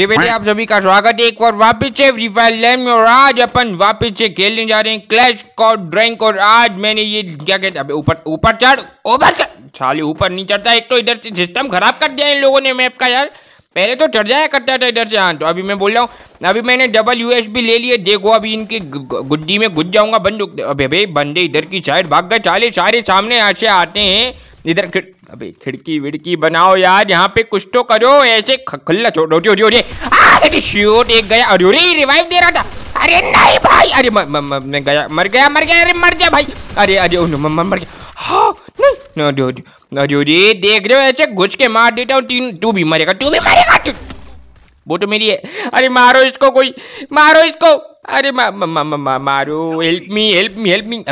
जी आप सभी का स्वागत है एक बार वापस से फ्री फायर लैब में और आज अपन वापस से खेलने जा रहे हैं क्लैश कॉड ड्रैंक और आज मैंने ये क्या कहते हैं ऊपर ऊपर चढ़ ऊपर चढ़ छाली ऊपर नहीं चढ़ता एक तो इधर से सिस्टम खराब कर दिया इन लोगों ने मैप का यार पहले तो चढ़ जाया करता था इधर से हाँ तो अभी मैं बोल रहा हूँ अभी मैंने डबल बी ले लिए देखो अभी इनकी गुड्डी में घुस जाऊंगा बंदूक अभी भाई बंदे इधर की साइड भाग गए चाले सारे सामने ऐसे आते हैं इधर अबे खिड़की विड़की बनाओ यार यहाँ पे कुछ तो करो ऐसे खुल्ला छोड़ो अरे अरे अरे शूट एक गया अरे अरे रिवाइव दे रहा था अरे नहीं भाई अरे मैं गया मर गया मर गया अरे मर जा भाई अरे अरे ओ म, मर गया हाँ नहीं अरे अरे अरे देख रहे हो ऐसे घुस के मार देता हूँ तीन तू भी मरेगा तू भी मरेगा वो तो मेरी है अरे मारो इसको कोई मारो इसको अरे मारो help me help me help me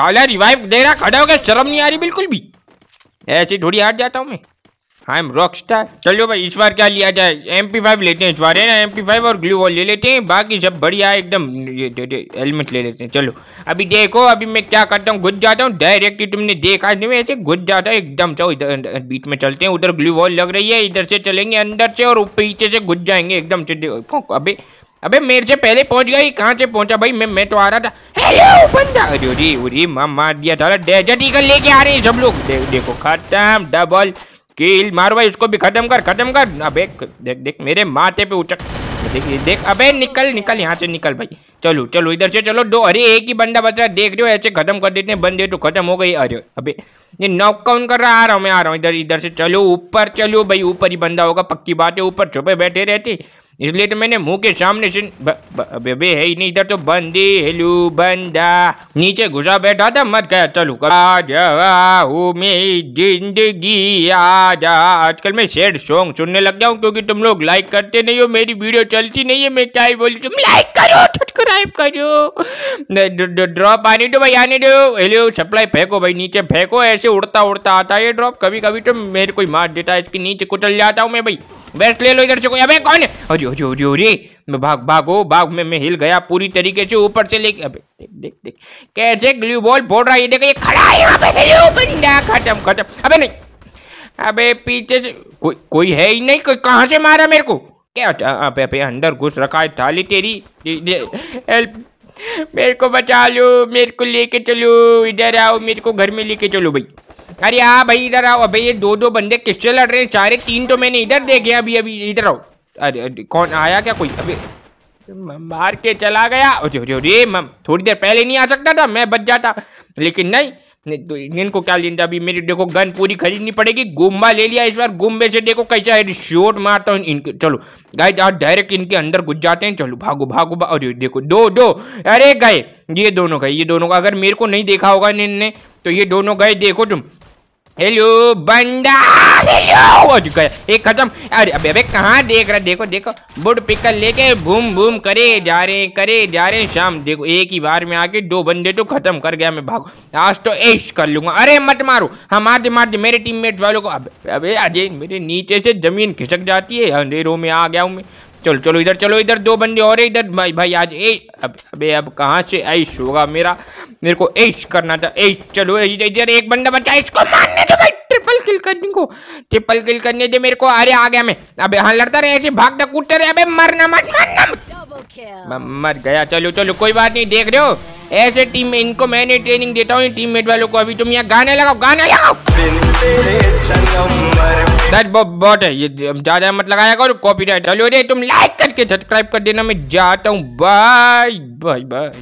साला रिवाइव दे रहा खड़ा हो गया शर्म नहीं आ रही बिल्कुल भी ऐसे थोड़ी हार जाता हूँ मैं आई एम रॉक स्टार चलो भाई इस बार क्या लिया जाए एम पी फाइव लेते हैं इस बार है ना एम पी फाइव और ग्लू वॉल ले लेते हैं बाकी सब बढ़िया एकदम हेलमेट ले लेते हैं चलो अभी देखो अभी मैं क्या करता हूँ घुस जाता हूँ डायरेक्टली तुमने देखा नहीं मैं ऐसे घुस जाता है एकदम चलो इधर बीच में चलते हैं उधर ग्लू वॉल लग रही है इधर से चलेंगे अंदर से और पीछे से घुस जाएंगे एकदम से अबे अबे मेरे से पहले पहुंच गई कहाँ से पहुंचा भाई मैं मैं तो आ रहा था बंदा अरे अरे अरे मार दिया था लेके आ रहे हैं सब लोग देखो खत्म डबल किल मार भाई उसको भी खत्म कर खत्म कर अबे देख देख मेरे माथे पे उचक देख देख अबे निकल निकल यहाँ से निकल भाई चलो चलो इधर से चलो दो अरे एक ही बंदा बचा देख रहे हो ऐसे खत्म कर देते हैं बंदे तो खत्म हो गई अरे अबे ये नॉक काउन कर रहा आ रहा हूँ मैं आ रहा हूँ इधर इधर से चलो ऊपर चलो भाई ऊपर ही बंदा होगा पक्की बात है ऊपर छुपे बैठे रहते इसलिए तो मैंने मुंह के सामने से बे है ही नहीं इधर तो बंदी हेलू बंदा नीचे घुसा बैठा था मत गया चलू जिंदगी आजा आजकल मैं सैड सॉन्ग सुनने लग गया हूँ क्योंकि तुम लोग लाइक करते नहीं हो मेरी वीडियो चलती नहीं है मैं क्या ही बोलती तुम लाइक करो सब्सक्राइब करो ड्रॉप आने दो भाई आने दो हेलो सप्लाई फेंको भाई नीचे फेंको ऐसे उड़ता उड़ता आता है ड्रॉप कभी कभी तो मेरे को मार देता है इसके नीचे कुचल जाता हूँ मैं भाई बेस्ट ले लो इधर से कोई अबे कौन है अरे अरे अरे अरे मैं भाग भागो भाग में मैं हिल गया पूरी तरीके से ऊपर से लेके अबे देख देख देख कैसे ग्लू बॉल फोड़ रहा है देखो ये खड़ा है यहाँ पे हेलो बंदा खत्म खत्म अबे नहीं अबे पीछे से कोई कोई है ही नहीं कोई कहां से मारा मेरे को क्या अबे अबे अंदर घुस रखा है थाली तेरी हेल्प मेरे को बचा लो मेरे को लेके चलो इधर आओ मेरे को घर में लेके चलो भाई अरे हाँ भाई इधर आओ अबे ये दो दो बंदे किससे लड़ रहे हैं सारे तीन तो मैंने इधर देखे अभी अभी इधर आओ अरे, कौन आया क्या कोई अभी मार के चला गया अरे अरे अरे मैं थोड़ी देर पहले नहीं आ सकता था मैं बच जाता लेकिन नहीं नहीं तो इंडियन को क्या लेना अभी मेरी देखो गन पूरी खरीदनी पड़ेगी गुम्बा ले लिया इस बार गुम्बे से देखो कैसा हेड शॉट मारता हूँ इनके चलो गाय डायरेक्ट इनके अंदर घुस जाते हैं चलो भागो भागो और अरे देखो दो दो अरे गए ये दोनों गए ये दोनों का अगर मेरे को नहीं देखा होगा इन्हें तो ये दोनों गए देखो तुम हेलो हेलो हो चुका है एक खत्म अरे अबे अबे कहाँ देख रहा देखो देखो बुड पिकल लेके बूम बूम करे जा रहे करे जा रहे शाम देखो एक ही बार में आके दो बंदे तो खत्म कर गया मैं भाग आज तो ऐश कर लूंगा अरे मत मारो हाँ मार दे मेरे टीममेट वालों को अबे अबे अजय मेरे नीचे से जमीन खिसक जाती है अंधेरों में आ गया हूँ मैं चलो चलो इधर चलो इधर दो बंदे और इधर भाई भाई आज ए अब अबे अब कहाँ से ऐश होगा मेरा मेरे को ऐश करना था ऐश चलो इधर एक बंदा बचा इसको मारने दो भाई ट्रिपल किल करने को ट्रिपल किल करने दे मेरे को अरे आ गया मैं अबे हाँ लड़ता रहे ऐसे भागता कूदता रहे अबे मरना मत मरना मर गया चलो चलो कोई बात नहीं देख रहे हो ऐसे टीम में इनको मैंने ट्रेनिंग देता हूँ टीममेट वालों को अभी तुम यहाँ गाने लगाओ गाने लगाओ दैट बहुत है ये ज्यादा मत लगाया करो कॉपीराइट चलो रे तुम लाइक करके सब्सक्राइब कर देना मैं जाता हूँ बाय बाय बाय